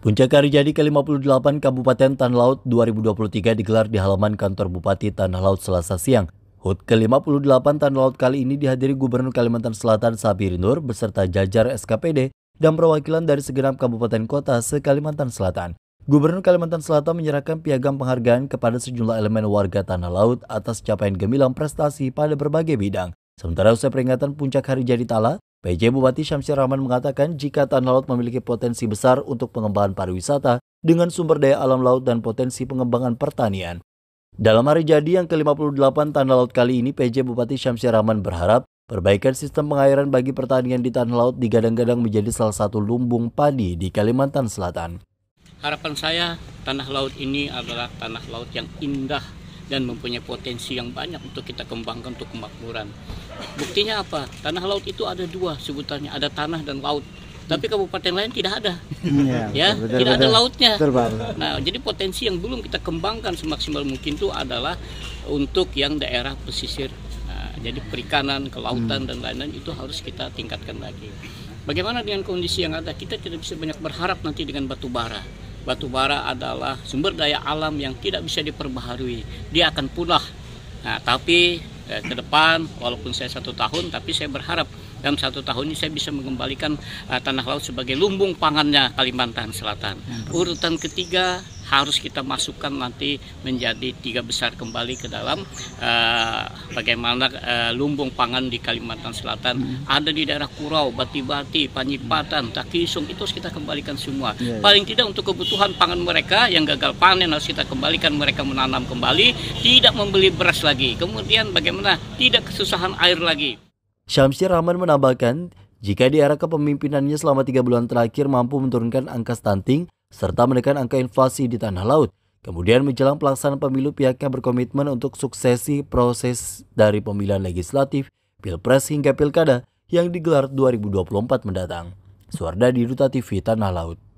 Puncak Hari Jadi ke-58 Kabupaten Tanah Laut 2023 digelar di halaman kantor Bupati Tanah Laut Selasa siang. HUT ke-58 Tanah Laut kali ini dihadiri Gubernur Kalimantan Selatan Sabir Nur beserta jajar SKPD dan perwakilan dari segenap kabupaten kota se-Kalimantan Selatan. Gubernur Kalimantan Selatan menyerahkan piagam penghargaan kepada sejumlah elemen warga Tanah Laut atas capaian gemilang prestasi pada berbagai bidang. Sementara usai peringatan Puncak Hari Jadi Tala, PJ Bupati Syamsir Rahman mengatakan jika tanah laut memiliki potensi besar untuk pengembangan pariwisata dengan sumber daya alam laut dan potensi pengembangan pertanian. Dalam hari jadi yang ke-58 tanah laut kali ini, PJ Bupati Syamsir Rahman berharap perbaikan sistem pengairan bagi pertanian di tanah laut digadang-gadang menjadi salah satu lumbung padi di Kalimantan Selatan. Harapan saya, tanah laut ini adalah tanah laut yang indah dan mempunyai potensi yang banyak untuk kita kembangkan untuk kemakmuran. Buktinya apa? Tanah laut itu ada dua sebutannya, ada tanah dan laut. Tapi kabupaten lain tidak ada, ya, ya betul, tidak betul, ada lautnya. Betul, nah, jadi potensi yang belum kita kembangkan semaksimal mungkin itu adalah untuk yang daerah pesisir. Nah, jadi perikanan, kelautan hmm. dan lain-lain itu harus kita tingkatkan lagi. Bagaimana dengan kondisi yang ada? Kita tidak bisa banyak berharap nanti dengan batu bara Batubara adalah sumber daya alam yang tidak bisa diperbaharui. Dia akan punah. Nah, tapi eh, ke depan, walaupun saya satu tahun, tapi saya berharap dalam satu tahun ini saya bisa mengembalikan uh, tanah laut sebagai lumbung pangannya Kalimantan Selatan. Hmm. Urutan ketiga harus kita masukkan nanti menjadi tiga besar kembali ke dalam uh, bagaimana uh, lumbung pangan di Kalimantan Selatan hmm. ada di daerah Kurau, Batibati, Panjipatan, hmm. Takisung itu harus kita kembalikan semua. Yeah, yeah. Paling tidak untuk kebutuhan pangan mereka yang gagal panen harus kita kembalikan mereka menanam kembali, tidak membeli beras lagi. Kemudian bagaimana tidak kesusahan air lagi. Syamsir Rahman menambahkan, jika di era kepemimpinannya selama tiga bulan terakhir mampu menurunkan angka stunting, serta menekan angka inflasi di tanah laut. Kemudian menjelang pelaksanaan pemilu pihaknya berkomitmen untuk suksesi proses dari pemilihan legislatif, pilpres hingga pilkada yang digelar 2024 mendatang. Suarda di Duta TV Tanah Laut.